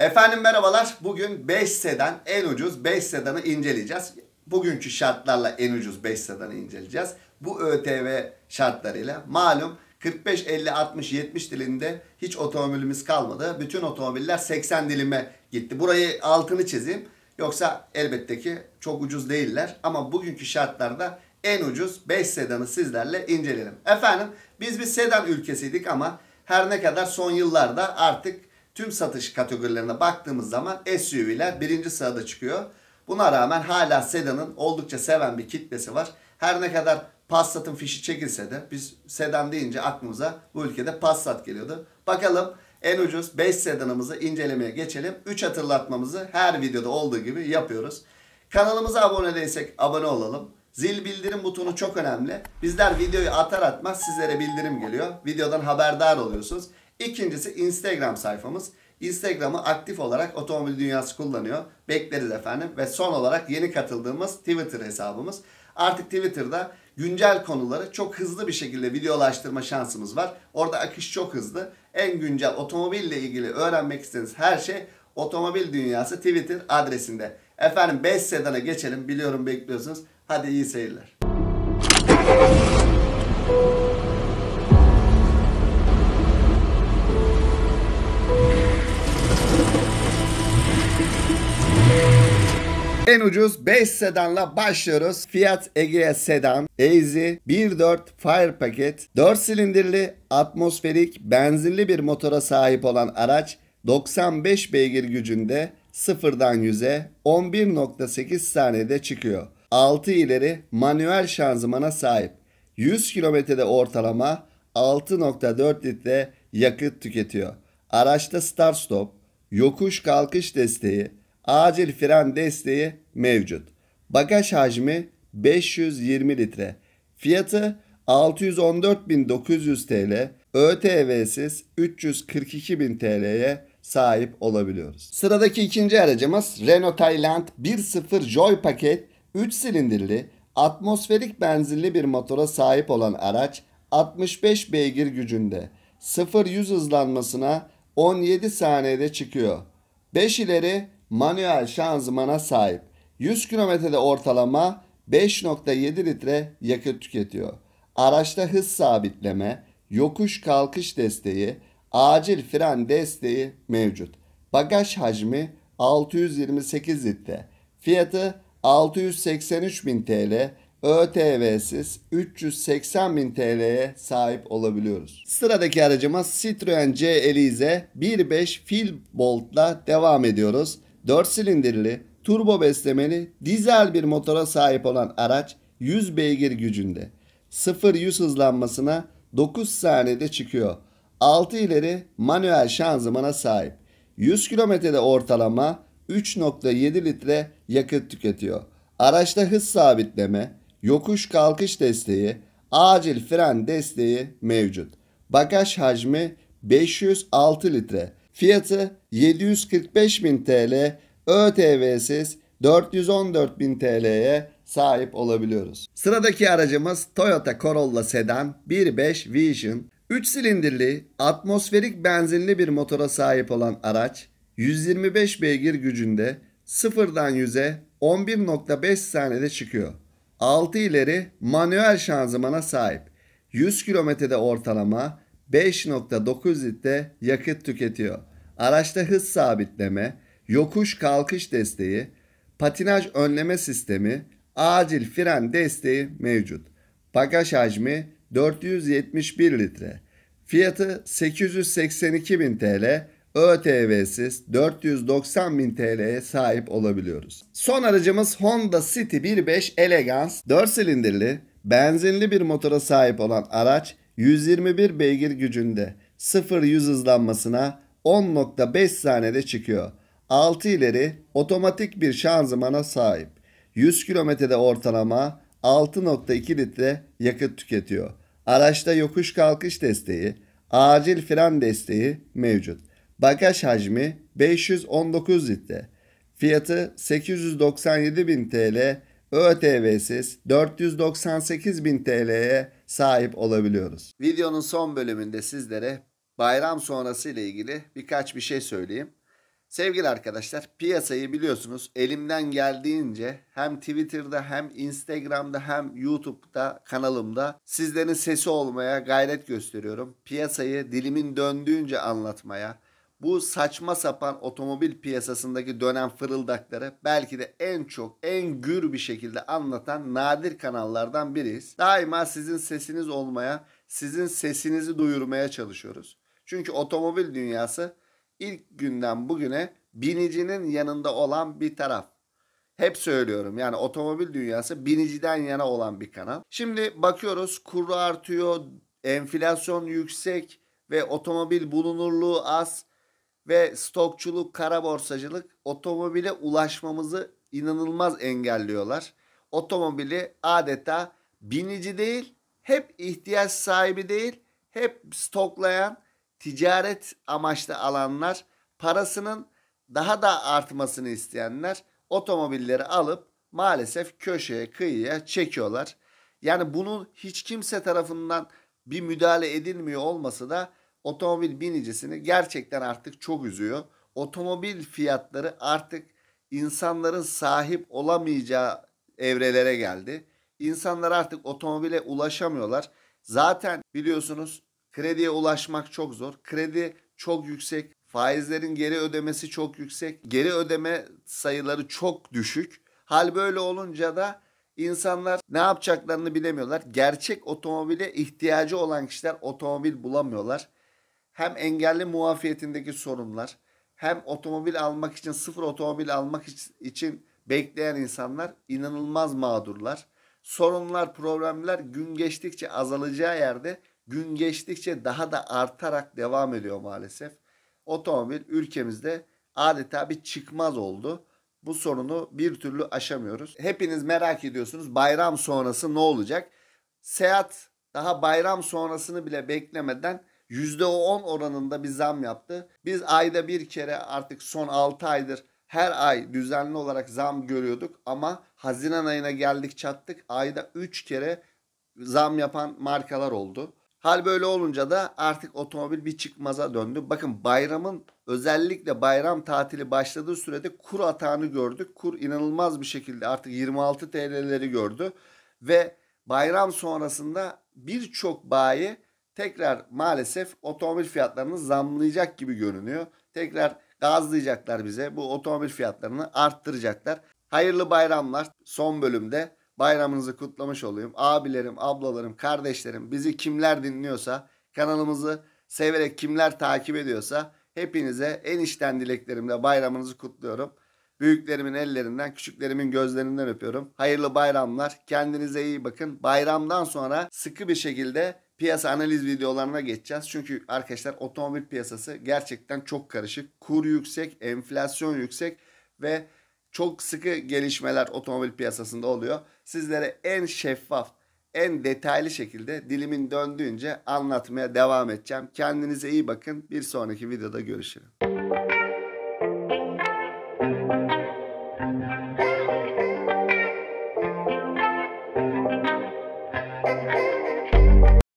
Efendim merhabalar. Bugün 5 sedan en ucuz 5 sedanı inceleyeceğiz. Bugünkü şartlarla en ucuz 5 sedanı inceleyeceğiz. Bu ÖTV şartlarıyla malum 45, 50, 60, 70 dilinde hiç otomobilimiz kalmadı. Bütün otomobiller 80 dilime gitti. Burayı altını çizeyim. Yoksa elbette ki çok ucuz değiller. Ama bugünkü şartlarda en ucuz 5 sedanı sizlerle inceleyelim. Efendim biz bir sedan ülkesiydik ama her ne kadar son yıllarda artık tüm satış kategorilerine baktığımız zaman SUV'ler birinci sırada çıkıyor. Buna rağmen hala sedanın oldukça seven bir kitlesi var. Her ne kadar Passat'ın fişi çekilse de biz sedan deyince aklımıza bu ülkede Passat geliyordu. Bakalım en ucuz 5 sedanımızı incelemeye geçelim. 3 hatırlatmamızı her videoda olduğu gibi yapıyoruz. Kanalımıza abone değilsek abone olalım. Zil bildirim butonu çok önemli. Bizler videoyu atar atmaz sizlere bildirim geliyor. Videodan haberdar oluyorsunuz. İkincisi Instagram sayfamız. Instagram'ı aktif olarak Otomobil Dünyası kullanıyor. Bekleriz efendim. Ve son olarak yeni katıldığımız Twitter hesabımız. Artık Twitter'da güncel konuları çok hızlı bir şekilde videolaştırma şansımız var. Orada akış çok hızlı. En güncel otomobille ilgili öğrenmek istediğiniz her şey Otomobil Dünyası Twitter adresinde. Efendim 5 sedana geçelim. Biliyorum bekliyorsunuz. Hadi iyi seyirler. En ucuz 5 sedanla başlıyoruz. Fiat Egea Sedan, Easy 1.4 Fire paket, 4 silindirli, atmosferik, benzinli bir motora sahip olan araç 95 beygir gücünde sıfırdan 100'e 11.8 saniyede çıkıyor. 6 ileri manuel şanzımana sahip. 100 kilometrede ortalama 6.4 litre yakıt tüketiyor. Araçta start stop, yokuş kalkış desteği, acil fren desteği mevcut. Bagaj hacmi 520 litre. Fiyatı 614.900 TL, ÖTV'siz 342.000 TL'ye sahip olabiliyoruz. Sıradaki ikinci aracımız Renault Thailand 1.0 Joy paket 3 silindirli atmosferik benzinli bir motora sahip olan araç 65 beygir gücünde 0-100 hızlanmasına 17 saniyede çıkıyor. 5 ileri manuel şanzımana sahip. 100 kilometrede ortalama 5.7 litre yakıt tüketiyor. Araçta hız sabitleme, yokuş kalkış desteği, acil fren desteği mevcut. Bagaj hacmi 628 litre. Fiyatı 683 bin TL. ÖTV'siz 380 bin TL'ye sahip olabiliyoruz. Sıradaki aracımız Citroen C Elize 1.5 Fil Bolt'la devam ediyoruz. 4 silindirli, turbo beslemeli, dizel bir motora sahip olan araç 100 beygir gücünde. 0-100 hızlanmasına 9 saniyede çıkıyor. 6 ileri manuel şanzımana sahip. 100 kilometrede ortalama 3.7 litre yakıt tüketiyor. Araçta hız sabitleme, yokuş kalkış desteği, acil fren desteği mevcut. Bagaj hacmi 506 litre. Fiyatı 745 bin TL, ÖTV'siz 414 bin TL'ye sahip olabiliyoruz. Sıradaki aracımız Toyota Corolla Sedan 1.5 Vision. 3 silindirli, atmosferik benzinli bir motora sahip olan araç 125 beygir gücünde sıfırdan 100'e 11.5 saniyede çıkıyor. 6 ileri manuel şanzımana sahip. 100 kilometrede ortalama 5.9 litre yakıt tüketiyor. Araçta hız sabitleme, yokuş kalkış desteği, patinaj önleme sistemi, acil fren desteği mevcut. Bagaj hacmi 471 litre. Fiyatı 882 bin TL. ÖTV'siz 490 bin TL'ye sahip olabiliyoruz. Son aracımız Honda City 1.5 Elegance 4 silindirli benzinli bir motora sahip olan araç 121 beygir gücünde 0-100 hızlanmasına 10.5 saniyede çıkıyor. 6 ileri otomatik bir şanzımana sahip. 100 kilometrede ortalama 6.2 litre yakıt tüketiyor. Araçta yokuş kalkış desteği, acil fren desteği mevcut. Bagaj hacmi 519 litre. Fiyatı 897.000 TL ÖTV'siz 498.000 TL'ye sahip olabiliyoruz. Videonun son bölümünde sizlere bayram sonrası ile ilgili birkaç bir şey söyleyeyim. Sevgili arkadaşlar piyasayı biliyorsunuz elimden geldiğince hem Twitter'da hem Instagram'da hem YouTube'da kanalımda sizlerin sesi olmaya gayret gösteriyorum. Piyasayı dilimin döndüğünce anlatmaya, bu saçma sapan otomobil piyasasındaki dönen fırıldakları belki de en çok en gür bir şekilde anlatan nadir kanallardan biriyiz. Daima sizin sesiniz olmaya, sizin sesinizi duyurmaya çalışıyoruz. Çünkü otomobil dünyası ilk günden bugüne binicinin yanında olan bir taraf. Hep söylüyorum yani otomobil dünyası biniciden yana olan bir kanal. Şimdi bakıyoruz kuru artıyor, enflasyon yüksek ve otomobil bulunurluğu az ve stokçuluk, kara borsacılık otomobile ulaşmamızı inanılmaz engelliyorlar. Otomobili adeta binici değil, hep ihtiyaç sahibi değil, hep stoklayan, ticaret amaçlı alanlar, parasının daha da artmasını isteyenler otomobilleri alıp maalesef köşeye, kıyıya çekiyorlar. Yani bunun hiç kimse tarafından bir müdahale edilmiyor olması da otomobil binicisini gerçekten artık çok üzüyor. Otomobil fiyatları artık insanların sahip olamayacağı evrelere geldi. İnsanlar artık otomobile ulaşamıyorlar. Zaten biliyorsunuz krediye ulaşmak çok zor. Kredi çok yüksek. Faizlerin geri ödemesi çok yüksek. Geri ödeme sayıları çok düşük. Hal böyle olunca da insanlar ne yapacaklarını bilemiyorlar. Gerçek otomobile ihtiyacı olan kişiler otomobil bulamıyorlar hem engelli muafiyetindeki sorunlar hem otomobil almak için sıfır otomobil almak için bekleyen insanlar inanılmaz mağdurlar. Sorunlar, problemler gün geçtikçe azalacağı yerde gün geçtikçe daha da artarak devam ediyor maalesef. Otomobil ülkemizde adeta bir çıkmaz oldu. Bu sorunu bir türlü aşamıyoruz. Hepiniz merak ediyorsunuz bayram sonrası ne olacak? Seat daha bayram sonrasını bile beklemeden %10 oranında bir zam yaptı. Biz ayda bir kere artık son 6 aydır her ay düzenli olarak zam görüyorduk ama Haziran ayına geldik çattık. Ayda 3 kere zam yapan markalar oldu. Hal böyle olunca da artık otomobil bir çıkmaza döndü. Bakın bayramın özellikle bayram tatili başladığı sürede kur atağını gördük. Kur inanılmaz bir şekilde artık 26 TL'leri gördü ve bayram sonrasında birçok bayi tekrar maalesef otomobil fiyatlarını zamlayacak gibi görünüyor. Tekrar gazlayacaklar bize. Bu otomobil fiyatlarını arttıracaklar. Hayırlı bayramlar. Son bölümde bayramınızı kutlamış olayım. Abilerim, ablalarım, kardeşlerim bizi kimler dinliyorsa, kanalımızı severek kimler takip ediyorsa hepinize en içten dileklerimle bayramınızı kutluyorum. Büyüklerimin ellerinden, küçüklerimin gözlerinden öpüyorum. Hayırlı bayramlar. Kendinize iyi bakın. Bayramdan sonra sıkı bir şekilde piyasa analiz videolarına geçeceğiz. Çünkü arkadaşlar otomobil piyasası gerçekten çok karışık. Kur yüksek, enflasyon yüksek ve çok sıkı gelişmeler otomobil piyasasında oluyor. Sizlere en şeffaf, en detaylı şekilde dilimin döndüğünce anlatmaya devam edeceğim. Kendinize iyi bakın. Bir sonraki videoda görüşürüz.